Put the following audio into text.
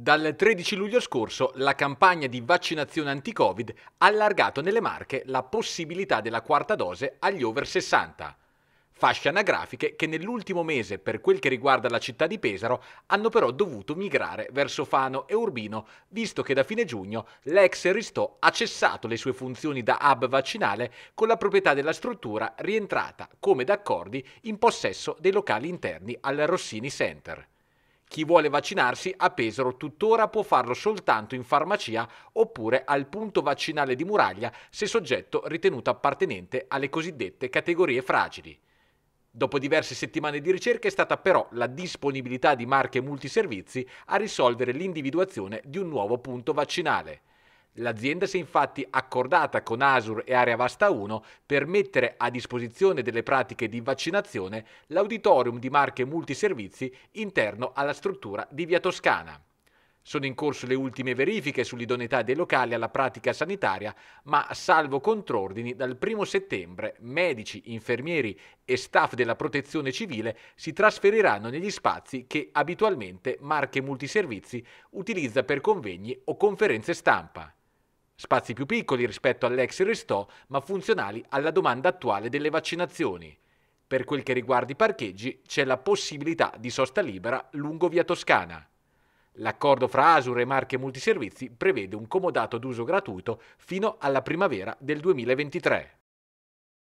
Dal 13 luglio scorso la campagna di vaccinazione anti-Covid ha allargato nelle Marche la possibilità della quarta dose agli over 60. Fasce anagrafiche che nell'ultimo mese, per quel che riguarda la città di Pesaro, hanno però dovuto migrare verso Fano e Urbino, visto che da fine giugno l'ex Ristò ha cessato le sue funzioni da hub vaccinale con la proprietà della struttura rientrata, come d'accordi, in possesso dei locali interni al Rossini Center. Chi vuole vaccinarsi a Pesaro tuttora può farlo soltanto in farmacia oppure al punto vaccinale di Muraglia se soggetto ritenuto appartenente alle cosiddette categorie fragili. Dopo diverse settimane di ricerca è stata però la disponibilità di marche multiservizi a risolvere l'individuazione di un nuovo punto vaccinale. L'azienda si è infatti accordata con Asur e Area Vasta 1 per mettere a disposizione delle pratiche di vaccinazione l'auditorium di marche multiservizi interno alla struttura di Via Toscana. Sono in corso le ultime verifiche sull'idoneità dei locali alla pratica sanitaria, ma salvo contrordini, dal 1 settembre medici, infermieri e staff della protezione civile si trasferiranno negli spazi che abitualmente Marche Multiservizi utilizza per convegni o conferenze stampa. Spazi più piccoli rispetto all'ex Ristò, ma funzionali alla domanda attuale delle vaccinazioni. Per quel che riguarda i parcheggi, c'è la possibilità di sosta libera lungo via Toscana. L'accordo fra Asur e Marche Multiservizi prevede un comodato d'uso gratuito fino alla primavera del 2023.